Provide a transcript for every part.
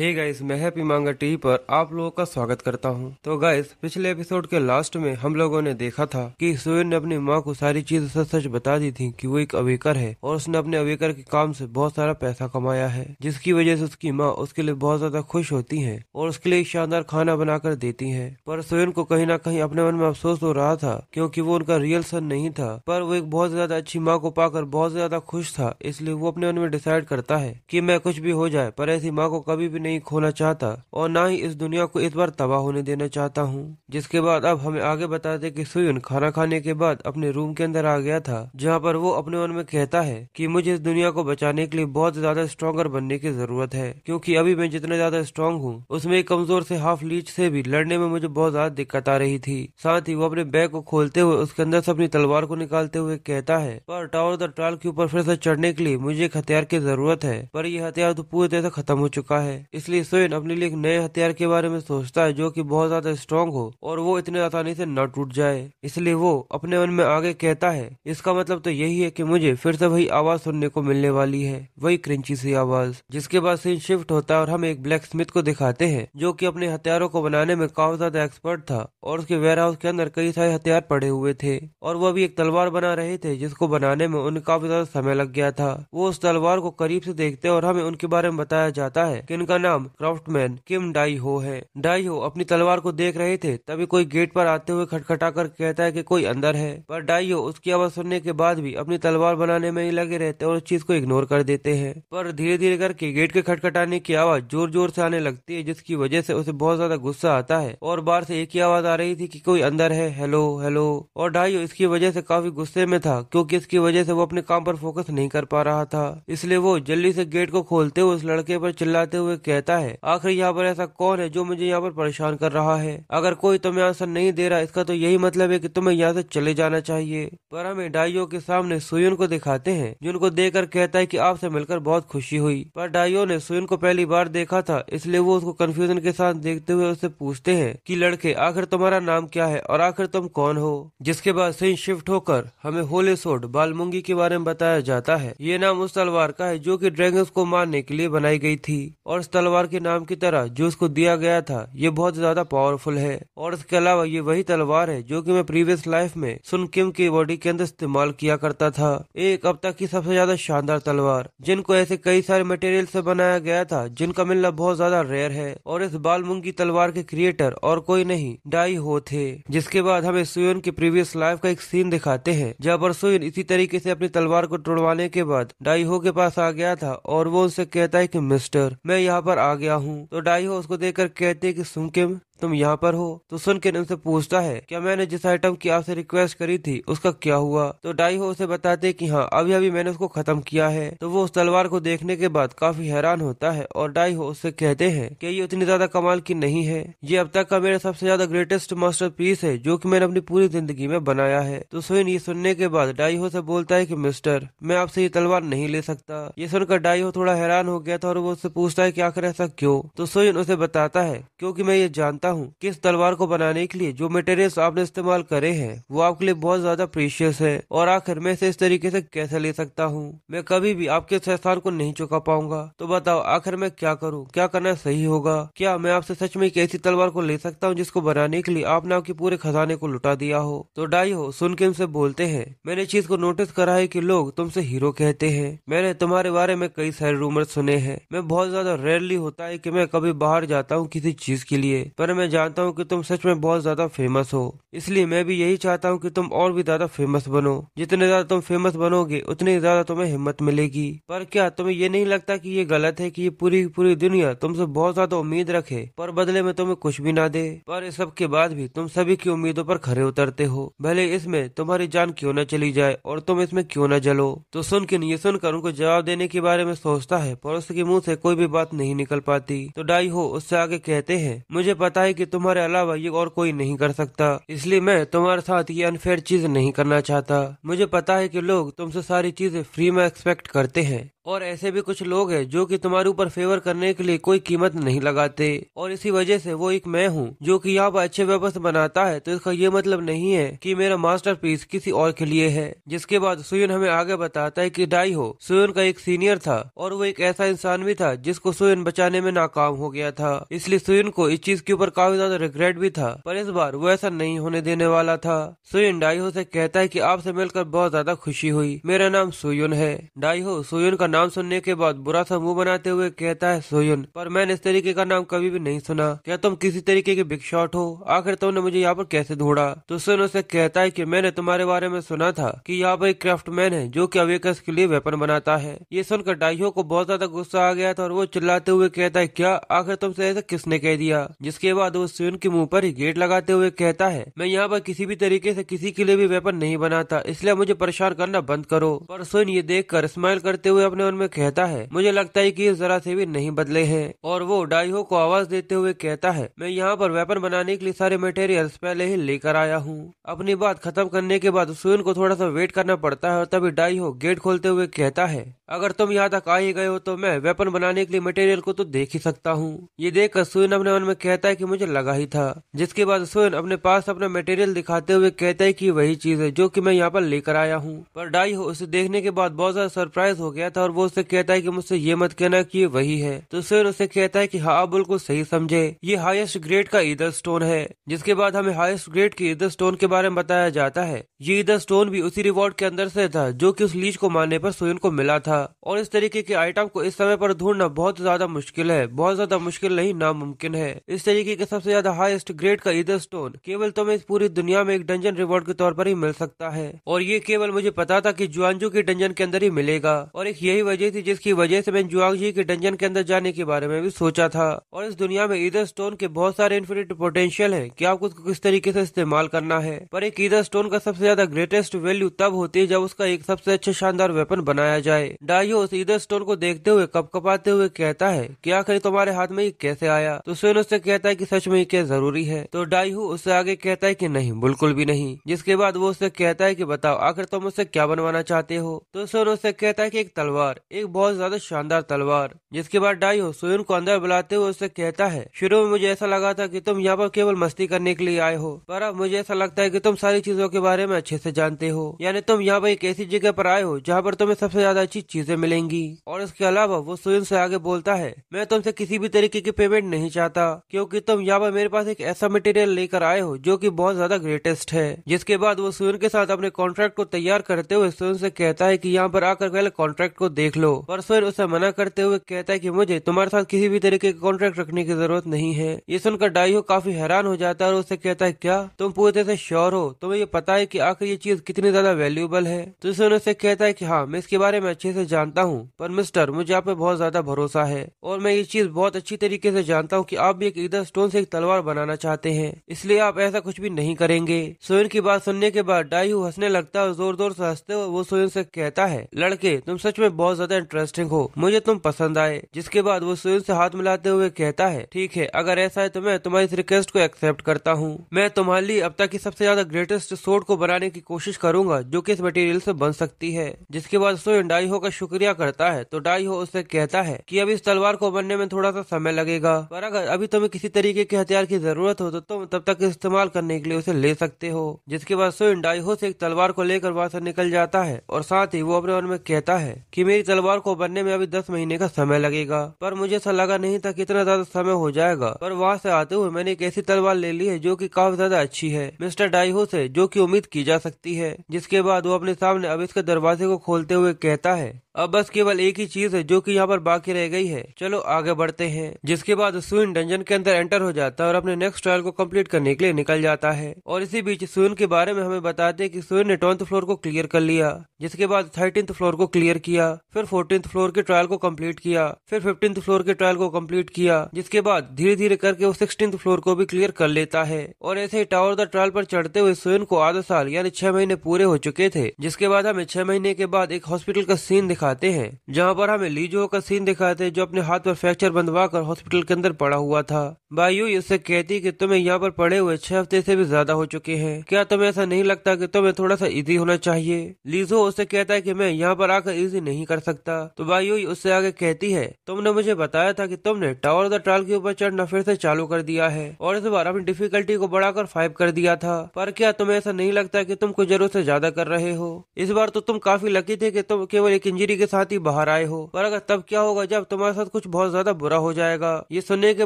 हे guys मैं happy manga T पर आप लोगों का स्वागत करता हूं। तो गाइस पिछले एपिसोड के लास्ट में हम लोगों ने देखा था कि सुवीर ने अपनी माँ को सारी चीज सच सच बता दी थी कि वो एक अवेकर है और उसने अपने अवेकर के काम से बहुत सारा पैसा कमाया है जिसकी वजह से उसकी माँ उसके लिए बहुत ज्यादा खुश होती है और उसके लिए शानदार खाना बनाकर देती है पर सुवीन को कहीं ना कहीं अपने मन में अफसोस हो रहा था क्यूँकी वो उनका रियल सन नहीं था पर वो एक बहुत ज्यादा अच्छी माँ को पाकर बहुत ज्यादा खुश था इसलिए वो अपने मन में डिसाइड करता है की मैं कुछ भी हो जाए पर ऐसी माँ को कभी भी नहीं नहीं खोना चाहता और ना ही इस दुनिया को इस बार तबाह होने देना चाहता हूँ जिसके बाद अब हमें आगे बताते कि सुयुन खाना खाने के बाद अपने रूम के अंदर आ गया था जहाँ पर वो अपने मन में कहता है कि मुझे इस दुनिया को बचाने के लिए बहुत ज्यादा स्ट्रॉगर बनने की जरूरत है क्योंकि अभी मैं जितना ज्यादा स्ट्रॉन्ग हूँ उसमें कमजोर से हाफ लीच से भी लड़ने में मुझे बहुत ज्यादा दिक्कत आ रही थी साथ ही वो अपने बैग को खोलते हुए उसके अंदर से अपनी तलवार को निकालते हुए कहता है पर टावर द ट्राल के ऊपर फिर से चढ़ने के लिए मुझे एक हथियार की जरूरत है पर यह हथियार तो पूरी तरह से खत्म हो चुका है इसलिए सोइन अपने लिए एक नए हथियार के बारे में सोचता है जो कि बहुत ज्यादा स्ट्रांग हो और वो इतने आसानी से न टूट जाए इसलिए वो अपने मन में आगे कहता है इसका मतलब तो यही है कि मुझे फिर से वही आवाज सुनने को मिलने वाली है वही क्रिंची सी आवाज जिसके बाद सीन शिफ्ट होता है और हम एक ब्लैक स्मिथ को दिखाते हैं जो की अपने हथियारों को बनाने में काफी ज्यादा एक्सपर्ट था और उसके वेयर हाउस के अंदर कई सारे हथियार पड़े हुए थे और वह भी एक तलवार बना रहे थे जिसको बनाने में उन्हें काफी ज्यादा समय लग गया था वो उस तलवार को करीब से देखते और हमें उनके बारे में बताया जाता है की इनका नाम क्राफ्टमैन किम डाई हो है डाई हो अपनी तलवार को देख रहे थे तभी कोई गेट पर आते हुए खटखटा कर कहता है कि कोई अंदर है पर डाई हो उसकी आवाज सुनने के बाद भी अपनी तलवार बनाने में ही लगे रहते और उस चीज को इग्नोर कर देते हैं पर धीरे धीरे करके गेट के खटखटाने की आवाज जोर जोर से आने लगती है जिसकी वजह से उसे बहुत ज्यादा गुस्सा आता है और बार से एक ही आवाज आ रही थी की कोई अंदर है हेलो हेलो और डाई इसकी वजह से काफी गुस्से में था क्यूँकी इसकी वजह से वो अपने काम पर फोकस नहीं कर पा रहा था इसलिए वो जल्दी से गेट को खोलते हुए उस लड़के पर चिल्लाते हुए कहता है आखिर यहाँ पर ऐसा कौन है जो मुझे यहाँ पर परेशान कर रहा है अगर कोई तुम्हें आंसर नहीं दे रहा इसका तो यही मतलब है कि तुम्हें यहाँ से चले जाना चाहिए पर हमें डाइयो के सामने सुयन को दिखाते हैं जिनको देखकर कहता है कि आपसे मिलकर बहुत खुशी हुई पर डाइयो ने सुयन को पहली बार देखा था इसलिए वो उसको कन्फ्यूजन के साथ देखते हुए उससे पूछते हैं की लड़के आखिर तुम्हारा नाम क्या है और आखिर तुम कौन हो जिसके बाद सिंह शिफ्ट होकर हमें होले सोड बालमुंगी के बारे में बताया जाता है ये नाम उस तलवार का है जो की ड्रैगन को मारने के लिए बनाई गई थी और तलवार के नाम की तरह जो उसको दिया गया था ये बहुत ज्यादा पावरफुल है और इसके अलावा ये वही तलवार है जो कि मैं प्रीवियस लाइफ में सुन किम की बॉडी के अंदर इस्तेमाल किया करता था एक अब तक की सबसे ज्यादा शानदार तलवार जिनको ऐसे कई सारे मटेरियल से बनाया गया था जिनका मिलना बहुत ज्यादा रेयर है और इस बाल मुंगी तलवार के क्रिएटर और कोई नहीं डाई हो थे जिसके बाद हमें सुयन की प्रीवियस लाइफ का एक सीन दिखाते हैं जहाँ पर सुयन इसी तरीके से अपनी तलवार को टुड़वाने के बाद डाई हो के पास आ गया था और वो उनसे कहता है की मिस्टर मैं यहाँ पर आ गया हूँ तो हो उसको देखकर कहते कि के तुम यहाँ पर हो तो सुन के उनसे पूछता है क्या मैंने जिस आइटम की आपसे रिक्वेस्ट करी थी उसका क्या हुआ तो डाई हो उसे बताते कि हाँ अभी अभी मैंने उसको खत्म किया है तो वो उस तलवार को देखने के बाद काफी हैरान होता है और डाई हो उससे कहते हैं कि ये उतनी ज्यादा कमाल की नहीं है ये अब तक का मेरा सबसे ज्यादा ग्रेटेस्ट मास्टर पीस है जो की मैंने अपनी पूरी जिंदगी में बनाया है तो सुन ये सुनने के बाद डाई हो से बोलता है की मिस्टर मैं आपसे ये तलवार नहीं ले सकता ये सुनकर डाई हो थोड़ा हैरान हो गया था और वो उससे पूछता है की आखिर ऐसा क्यों तो सुन उसे बताता है क्यूँकी मैं ये जानता चाहता हूँ कि इस तलवार को बनाने के लिए जो मटेरियल्स आपने इस्तेमाल करे हैं वो आपके लिए बहुत ज्यादा प्रीशियस है और आखिर मैं इसे इस तरीके से कैसे ले सकता हूँ मैं कभी भी आपके संस्थान को नहीं चुका पाऊंगा तो बताओ आखिर मैं क्या करूँ क्या करना सही होगा क्या मैं आपसे सच में एक ऐसी तलवार को ले सकता हूँ जिसको बनाने के लिए आपने आपके पूरे खजाने को लुटा दिया हो तो डाई हो सुन के उनसे बोलते हैं मैंने चीज को नोटिस करा है की लोग तुमसे हीरो कहते हैं मैंने तुम्हारे बारे में कई सारे रूमर सुने हैं मैं बहुत ज्यादा रेयरली होता है की मैं कभी बाहर जाता हूँ किसी चीज के लिए पर मैं जानता हूँ कि तुम सच में बहुत ज्यादा फेमस हो इसलिए मैं भी यही चाहता हूँ कि तुम और भी ज्यादा फेमस बनो जितने ज्यादा तुम फेमस बनोगे उतनी ज्यादा तुम्हें हिम्मत मिलेगी पर क्या तुम्हें ये नहीं लगता कि ये गलत है कि ये पूरी पूरी दुनिया तुमसे बहुत ज्यादा उम्मीद रखे पर बदले में तुम्हें कुछ भी ना दे पर इस सब के बाद भी तुम सभी की उम्मीदों पर खड़े उतरते हो भले इसमें तुम्हारी जान क्यों न चली जाए और तुम इसमें क्यों न जलो तो के ये सुनकर उनको जवाब देने के बारे में सोचता है पर उसके मुँह से कोई भी बात नहीं निकल पाती तो डाई हो उससे आगे कहते हैं मुझे पता है है कि तुम्हारे अलावा ये और कोई नहीं कर सकता इसलिए मैं तुम्हारे साथ ये अनफेयर चीज नहीं करना चाहता मुझे पता है कि लोग तुमसे सारी चीजें फ्री में एक्सपेक्ट करते हैं और ऐसे भी कुछ लोग हैं जो कि तुम्हारे ऊपर फेवर करने के लिए कोई कीमत नहीं लगाते और इसी वजह से वो एक मैं हूँ जो कि यहाँ पर अच्छे वेपर्स बनाता है तो इसका ये मतलब नहीं है कि मेरा मास्टरपीस किसी और के लिए है जिसके बाद सुयन हमें आगे बताता है कि डाई हो सुयन का एक सीनियर था और वो एक ऐसा इंसान भी था जिसको सुयन बचाने में नाकाम हो गया था इसलिए सुयन को इस चीज के ऊपर काफी ज्यादा रिग्रेट भी था पर इस बार वो ऐसा नहीं होने देने वाला था सुयन डाई हो से कहता है की आपसे मिलकर बहुत ज्यादा खुशी हुई मेरा नाम सुयन है डाई हो सुयन का नाम सुनने के बाद बुरा सा मुंह बनाते हुए कहता है सोयन पर मैंने इस तरीके का नाम कभी भी नहीं सुना क्या तुम किसी तरीके के बिग शॉट हो आखिर तुमने मुझे यहाँ पर कैसे ढूंढा तो सोयन उसे कहता है की मैंने तुम्हारे बारे में सुना था की यहाँ पर एक क्राफ्टमैन है जो की अवेकर्स के लिए वेपन बनाता है ये सुनकर डाइयो को बहुत ज्यादा गुस्सा आ गया था और वो चिल्लाते हुए कहता है क्या आखिर तुमसे ऐसा किसने कह दिया जिसके बाद वो सोयन के मुँह पर ही गेट लगाते हुए कहता है मैं यहाँ पर किसी भी तरीके से किसी के लिए भी वेपन नहीं बनाता इसलिए मुझे परेशान करना बंद करो पर सोयन ये देख कर स्माइल करते हुए अपने सामने उनमें कहता है मुझे लगता है कि जरा से भी नहीं बदले हैं और वो डाइहो को आवाज देते हुए कहता है मैं यहाँ पर वेपन बनाने के लिए सारे मटेरियल्स पहले ही लेकर आया हूँ अपनी बात खत्म करने के बाद सुन को थोड़ा सा वेट करना पड़ता है और तभी डाइहो गेट खोलते हुए कहता है अगर तुम यहाँ तक आ ही गए हो तो मैं वेपन बनाने के लिए मटेरियल को तो देख ही सकता हूँ ये देख कर सुन अपने मन में कहता है की मुझे लगा ही था जिसके बाद सुन अपने पास अपना मटेरियल दिखाते हुए कहता है की वही चीज है जो की मैं यहाँ पर लेकर आया हूँ पर हो उसे देखने के बाद बहुत ज्यादा सरप्राइज हो गया था और वो उसे कहता है कि मुझसे ये मत कहना कि ये वही है तो सिर उसे कहता है कि हाँ बिल्कुल सही समझे ये हाईएस्ट ग्रेड का ईदर स्टोन है जिसके बाद हमें हाईएस्ट ग्रेड के ईदर स्टोन के बारे में बताया जाता है ये ईदर स्टोन भी उसी रिवॉर्ड के अंदर से था जो की उस लीच को मारने पर सोयन को मिला था और इस तरीके के आइटम को इस समय पर ढूंढना बहुत ज्यादा मुश्किल है बहुत ज्यादा मुश्किल नहीं नामुमकिन है इस तरीके के सबसे ज्यादा हाईएस्ट ग्रेड का ईदर स्टोन केवल तुम्हें तो इस पूरी दुनिया में एक डंजन रिवॉर्ड के तौर पर ही मिल सकता है और ये केवल मुझे पता था की जुआंजू के डंजन के अंदर ही मिलेगा और एक यही यही वजह थी जिसकी वजह से मैं जुआंग जी के डंजन के अंदर जाने के बारे में भी सोचा था और इस दुनिया में ईदर स्टोन के बहुत सारे इन्फिनिट पोटेंशियल है की आपको उसको किस तरीके ऐसी इस्तेमाल करना है पर एक ईदर स्टोन का सबसे ज्यादा ग्रेटेस्ट वैल्यू तब होती है जब उसका एक सबसे अच्छा शानदार वेपन बनाया जाए डाइयो उस ईदर स्टोन को देखते हुए कप कपाते हुए कहता है की आखिर तुम्हारे हाथ में ये कैसे आया तो स्वेन उससे कहता है की सच में ये क्या जरूरी है तो डाइहू उससे आगे कहता है की नहीं बिल्कुल भी नहीं जिसके बाद वो उससे कहता है की बताओ आखिर तुम उससे क्या बनवाना चाहते हो तो स्वयं उससे कहता है की एक तलवार तलवार एक बहुत ज्यादा शानदार तलवार जिसके बाद डाई हो सोयन को अंदर बुलाते हुए उससे कहता है शुरू में मुझे ऐसा लगा था कि तुम यहाँ पर केवल मस्ती करने के लिए आए हो पर अब मुझे ऐसा लगता है कि तुम सारी चीजों के बारे में अच्छे से जानते हो यानी तुम यहाँ पर एक ऐसी जगह पर आए हो जहाँ पर तुम्हें सबसे ज्यादा अच्छी चीजें मिलेंगी और इसके अलावा वो सोयन से आगे बोलता है मैं तुमसे किसी भी तरीके की पेमेंट नहीं चाहता क्योंकि तुम यहाँ पर मेरे पास एक ऐसा मटेरियल लेकर आए हो जो की बहुत ज्यादा ग्रेटेस्ट है जिसके बाद वो सोयन के साथ अपने कॉन्ट्रैक्ट को तैयार करते हुए सुयन से कहता है की यहाँ पर आकर पहले कॉन्ट्रैक्ट को देख लो परसोर उसे मना करते हुए कहता है की मुझे तुम्हारे साथ किसी भी तरीके का कॉन्ट्रैक्ट रखने की जरूरत नहीं है ये सुनकर डाइयो काफी हैरान हो जाता है और उसे कहता है क्या तुम पूरी तरह से श्योर हो तुम्हें ये पता है की आखिर ये चीज कितनी ज्यादा वैल्यूबल है तो सुन उसे कहता है की हाँ मैं इसके बारे में अच्छे से जानता हूँ पर मिस्टर मुझे आप पे बहुत ज्यादा भरोसा है और मैं ये चीज बहुत अच्छी तरीके से जानता हूँ की आप भी एक ईदर स्टोन से एक तलवार बनाना चाहते हैं इसलिए आप ऐसा कुछ भी नहीं करेंगे सोयन की बात सुनने के बाद डाइयू हंसने लगता है और जोर जोर से हंसते हुए वो सोयन से कहता है लड़के तुम सच में बहुत बहुत ज्यादा इंटरेस्टिंग हो मुझे तुम पसंद आए जिसके बाद वो सुन से हाथ मिलाते हुए कहता है ठीक है अगर ऐसा है तो मैं तुम्हारी इस रिक्वेस्ट को एक्सेप्ट करता हूँ मैं तुम्हारे लिए अब तक की सबसे ज्यादा ग्रेटेस्ट सोड को बनाने की कोशिश करूंगा जो की इस मटेरियल ऐसी बन सकती है जिसके बाद सुन डाई का शुक्रिया करता है तो हो उससे कहता है की अब इस तलवार को बनने में थोड़ा सा समय लगेगा पर अगर अभी तुम्हें किसी तरीके के हथियार की जरूरत हो तो तुम तब तक इस्तेमाल करने के लिए उसे ले सकते हो जिसके बाद सुन डाई से एक तलवार को लेकर वहाँ से निकल जाता है और साथ ही वो अपने मन में कहता है की मेरी मेरी तलवार को बनने में अभी दस महीने का समय लगेगा पर मुझे ऐसा लगा नहीं था कितना ज्यादा समय हो जाएगा पर वहाँ से आते हुए मैंने एक ऐसी तलवार ले ली है जो की काफी ज्यादा अच्छी है मिस्टर डाइहो से जो की उम्मीद की जा सकती है जिसके बाद वो अपने सामने अब इसके दरवाजे को खोलते हुए कहता है अब बस केवल एक ही चीज है जो कि यहाँ पर बाकी रह गई है चलो आगे बढ़ते हैं जिसके बाद सुन डंजन के अंदर एंटर हो जाता है और अपने नेक्स्ट ट्रायल को कंप्लीट करने के लिए निकल जाता है और इसी बीच सुन के बारे में हमें बताते हैं कि सुन ने ट्वेल्थ फ्लोर को क्लियर कर लिया जिसके बाद थर्टींथ फ्लोर को क्लियर किया फिर फोर्टीन फ्लोर के ट्रायल को कंप्लीट किया फिर फिफ्टींथ फ्लोर के ट्रायल को कंप्लीट किया जिसके बाद धीरे धीरे करके वो सिक्सटीन फ्लोर को भी क्लियर कर लेता है और ऐसे ही टावर द ट्रायल पर चढ़ते हुए सोयन को आधा साल यानी छह महीने पूरे हो चुके थे जिसके बाद हमें छह महीने के बाद एक हॉस्पिटल का सीन दिखाते हैं जहाँ पर हमें लीजो का सीन दिखाते जो अपने हाथ पर फ्रैक्चर बंधवा कर हॉस्पिटल के अंदर पड़ा हुआ था बायू उससे कहती की तुम्हें यहाँ पर पड़े हुए छह हफ्ते ऐसी भी ज्यादा हो चुके हैं क्या तुम्हें ऐसा नहीं लगता की तुम्हें थोड़ा सा इजी होना चाहिए लीजो उससे कहता है की मैं यहाँ पर आकर इजी नहीं कर कर सकता तो बाई उससे आगे कहती है तुमने मुझे बताया था कि तुमने टावर द ट्रॉल के ऊपर चढ़ना फिर से चालू कर दिया है और इस बार अपनी डिफिकल्टी को बढ़ाकर फाइव कर दिया था पर क्या तुम्हें ऐसा नहीं लगता की तुम कुछ जरूर से ज्यादा कर रहे हो इस बार तो तुम काफी लकी थे कि तुम केवल एक इंजरी के साथ ही बाहर आए हो पर अगर तब क्या होगा जब तुम्हारे साथ कुछ बहुत ज्यादा बुरा हो जाएगा ये सुनने के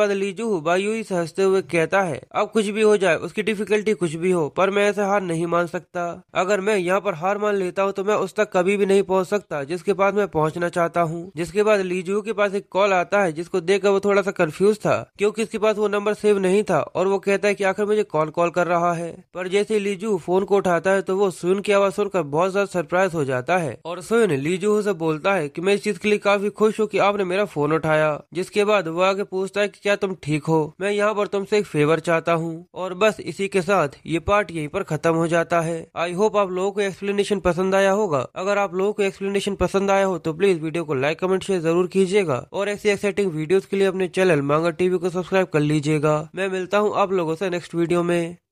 बाद लीजू बाई से हंसते हुए कहता है अब कुछ भी हो जाए उसकी डिफिकल्टी कुछ भी हो पर मैं ऐसे हार नहीं मान सकता अगर मैं यहाँ पर हार मान लेता हूँ तो मैं उस तक कभी भी नहीं पहुँच सकता जिसके पास में पहुंचना चाहता हूं। जिसके बाद लीजू के पास एक कॉल आता है जिसको देखकर वो थोड़ा सा कंफ्यूज था क्योंकि उसके पास वो नंबर सेव नहीं था और वो कहता है कि आखिर मुझे कौन कॉल कर रहा है पर जैसे लीजू फोन को उठाता है तो वो सुन की आवाज सुनकर बहुत ज्यादा सरप्राइज हो जाता है और सुन लीजू से बोलता है की मैं इस चीज के लिए काफी खुश हूँ की आपने मेरा फोन उठाया जिसके बाद वो आगे पूछता है की क्या तुम ठीक हो मैं यहाँ पर तुमसे एक फेवर चाहता हूँ और बस इसी के साथ ये पार्ट यही पर खत्म हो जाता है आई होप आप लोगों को एक्सप्लेनेशन पसंद आया होगा अगर आप लोगों को एक्सप्लेनेशन पसंद आया हो तो प्लीज वीडियो को लाइक कमेंट शेयर जरूर कीजिएगा और ऐसी एक्साइटिंग वीडियोस के लिए अपने चैनल मांगा टीवी को सब्सक्राइब कर लीजिएगा मैं मिलता हूँ आप लोगों से नेक्स्ट वीडियो में